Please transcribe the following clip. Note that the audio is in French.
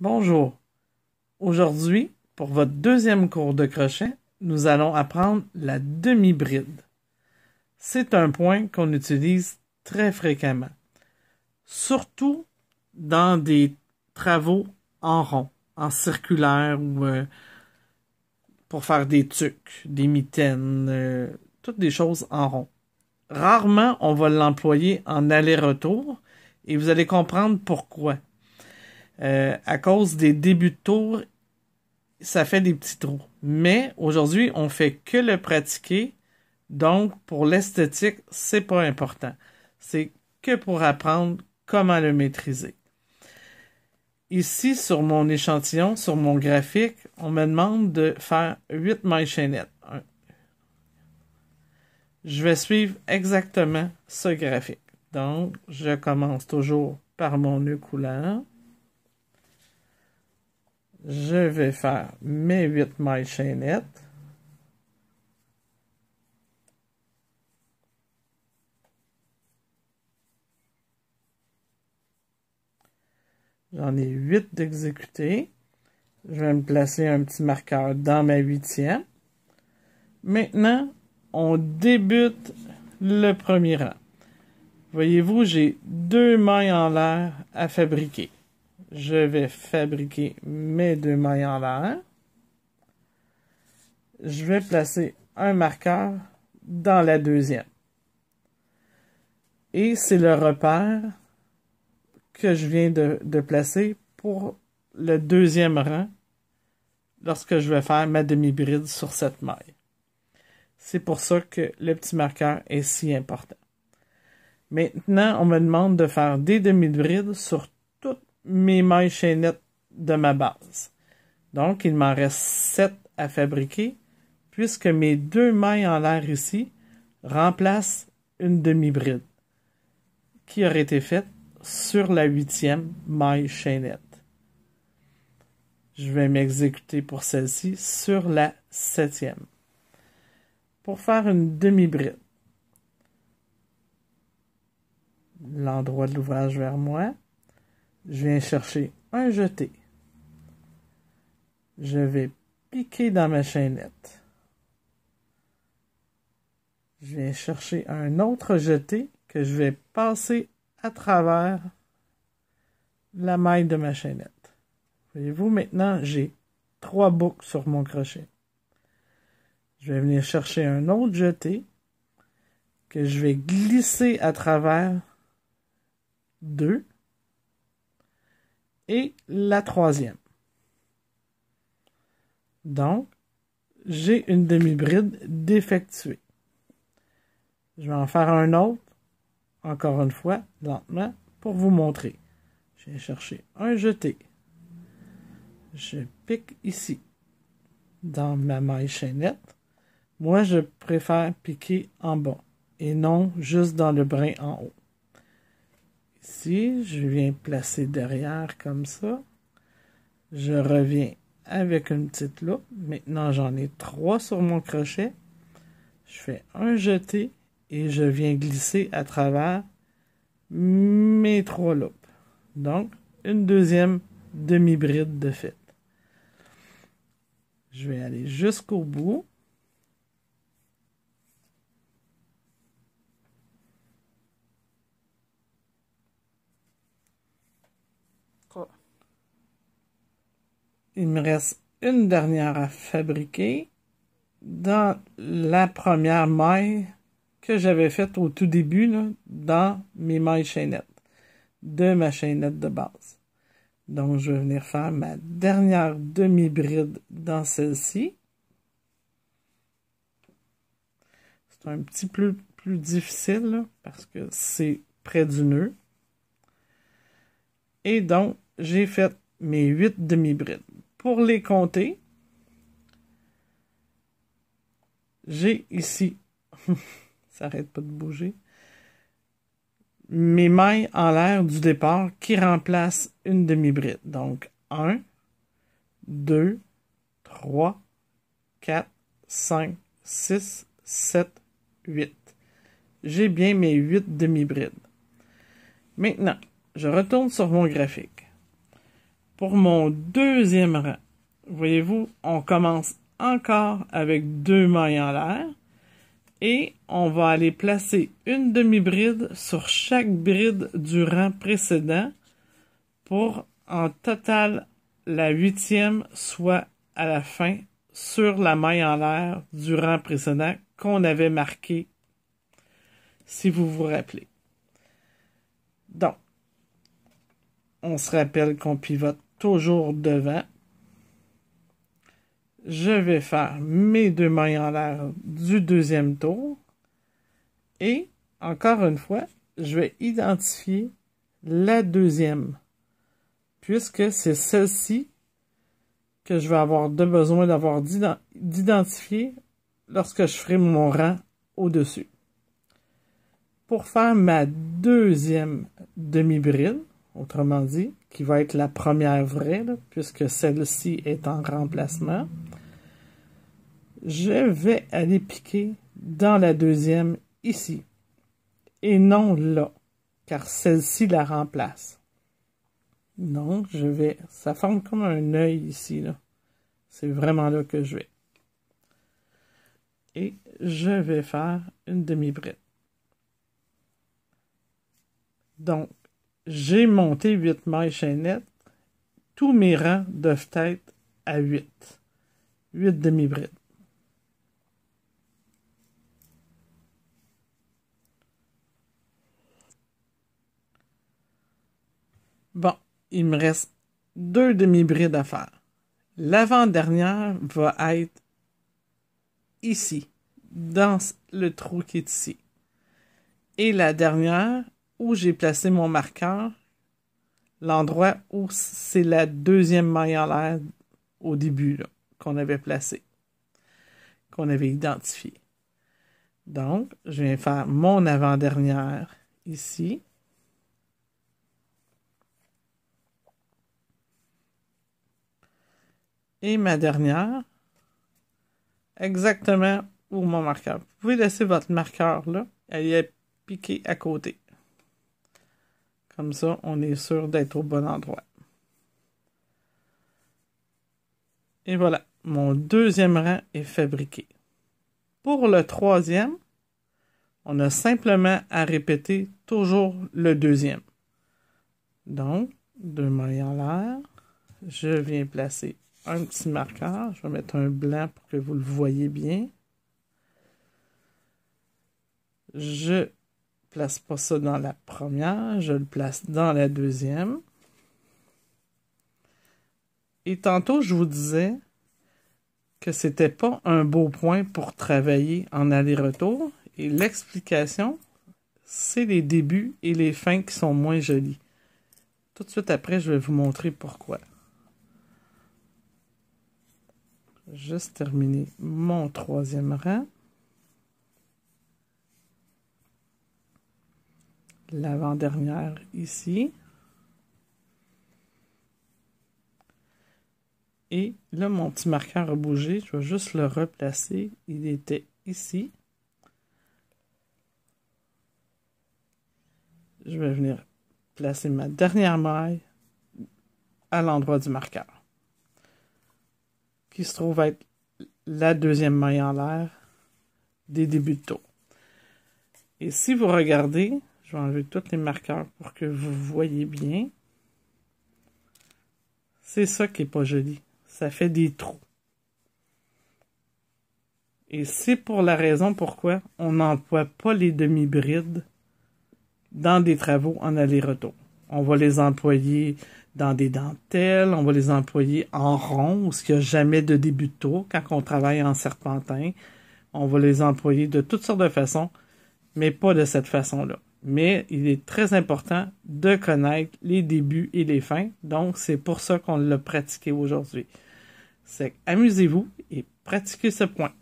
Bonjour. Aujourd'hui, pour votre deuxième cours de crochet, nous allons apprendre la demi-bride. C'est un point qu'on utilise très fréquemment, surtout dans des travaux en rond, en circulaire ou euh, pour faire des tucs, des mitaines, euh, toutes des choses en rond. Rarement on va l'employer en aller-retour et vous allez comprendre pourquoi. Euh, à cause des débuts de tour, ça fait des petits trous. Mais aujourd'hui, on fait que le pratiquer. Donc, pour l'esthétique, c'est pas important. C'est que pour apprendre comment le maîtriser. Ici, sur mon échantillon, sur mon graphique, on me demande de faire 8 mailles chaînettes. Je vais suivre exactement ce graphique. Donc, je commence toujours par mon nœud coulant je vais faire mes 8 mailles chaînettes. J'en ai 8 d'exécutées. Je vais me placer un petit marqueur dans ma huitième. Maintenant, on débute le premier rang. Voyez-vous, j'ai deux mailles en l'air à fabriquer je vais fabriquer mes deux mailles en l'air. Je vais placer un marqueur dans la deuxième. Et c'est le repère que je viens de, placer pour le deuxième rang lorsque je vais faire ma demi-bride sur cette maille. C'est pour ça que le petit marqueur est si important. Maintenant, on me demande de faire des demi-brides sur mes mailles chaînettes de ma base. Donc, il m'en reste 7 à fabriquer puisque mes deux mailles en l'air ici remplacent une demi-bride qui aurait été faite sur la huitième maille chaînette. Je vais m'exécuter pour celle-ci sur la septième. Pour faire une demi-bride, l'endroit de l'ouvrage vers moi, je viens chercher un jeté. Je vais piquer dans ma chaînette. Je viens chercher un autre jeté que je vais passer à travers la maille de ma chaînette. Voyez-vous, maintenant, j'ai trois boucles sur mon crochet. Je vais venir chercher un autre jeté que je vais glisser à travers deux et la troisième. Donc, j'ai une demi-bride défectuée. Je vais en faire un autre, encore une fois, lentement, pour vous montrer. Je vais chercher un jeté. Je pique ici, dans ma maille chaînette. Moi, je préfère piquer en bas et non juste dans le brin en haut ici, je viens placer derrière comme ça. Je reviens avec une petite loupe. Maintenant, j'en ai trois sur mon crochet. Je fais un jeté et je viens glisser à travers mes trois loupes. Donc, une deuxième demi-bride de fait. Je vais aller jusqu'au bout. Il me reste une dernière à fabriquer dans la première maille que j'avais faite au tout début dans mes mailles chaînettes de ma chaînette de base. Donc, je vais venir faire ma dernière demi-bride dans celle-ci. C'est un petit peu plus difficile parce que c'est près du nœud. Et donc, j'ai fait mes 8 demi-brides. Pour les compter, j'ai ici, ça n'arrête pas de bouger, mes mailles en l'air du départ qui remplacent une demi-bride. Donc 1, 2, 3, 4, 5, 6, 7, 8. J'ai bien mes 8 demi-brides. Maintenant, je retourne sur mon graphique. Pour mon deuxième rang, voyez-vous, on commence encore avec deux mailles en l'air et on va aller placer une demi-bride sur chaque bride du rang précédent pour en total la huitième soit à la fin sur la maille en l'air du rang précédent qu'on avait marqué, si vous vous rappelez. Donc, on se rappelle qu'on pivote toujours devant. Je vais faire mes deux mailles en l'air du deuxième tour. Et, encore une fois, je vais identifier la deuxième. Puisque c'est celle-ci que je vais avoir de besoin d'avoir d'identifier lorsque je ferai mon rang au-dessus. Pour faire ma deuxième demi-bride, autrement dit, qui va être la première vraie, puisque celle-ci est en remplacement. Je vais aller piquer dans la deuxième ici, et non là, car celle-ci la remplace. Donc, je vais, ça forme comme un œil ici, là. C'est vraiment là que je vais. Et je vais faire une demi bride Donc, j'ai monté 8 mailles chaînettes. Tous mes rangs doivent être à 8. 8 demi-brides. Bon, il me reste deux demi-brides à faire. L'avant-dernière va être ici, dans le trou qui est ici. Et la dernière où j'ai placé mon marqueur, l'endroit où c'est la deuxième maille en l'air au début qu'on avait placé, qu'on avait identifié. Donc, je viens faire mon avant-dernière ici. Et ma dernière, exactement où mon marqueur. Vous pouvez laisser votre marqueur là, elle est piquée à côté. Comme ça, on est sûr d'être au bon endroit. Et voilà, mon deuxième rang est fabriqué. Pour le troisième, on a simplement à répéter toujours le deuxième. Donc, deux mailles en l'air, je viens placer un petit marqueur. Je vais mettre un blanc pour que vous le voyez bien. Je place pas ça dans la première, je le place dans la deuxième. Et tantôt, je vous disais que c'était pas un beau point pour travailler en aller-retour. Et l'explication, c'est les débuts et les fins qui sont moins jolis. Tout de suite après, je vais vous montrer pourquoi. Juste terminer mon troisième rang. l'avant-dernière ici. Et là, mon petit marqueur a bougé. Je vais juste le replacer. Il était ici. Je vais venir placer ma dernière maille à l'endroit du marqueur, qui se trouve être la deuxième maille en l'air des débuts de taux. Et si vous regardez, je vais enlever tous les marqueurs pour que vous voyez bien. C'est ça qui est pas joli. Ça fait des trous. Et c'est pour la raison pourquoi on n'emploie pas les demi-brides dans des travaux en aller-retour. On va les employer dans des dentelles, on va les employer en rond, où il n'y a jamais de début de tour, quand on travaille en serpentin. On va les employer de toutes sortes de façons, mais pas de cette façon-là mais il est très important de connaître les débuts et les fins. Donc, c'est pour ça qu'on l'a pratiqué aujourd'hui. C'est amusez-vous et pratiquez ce point.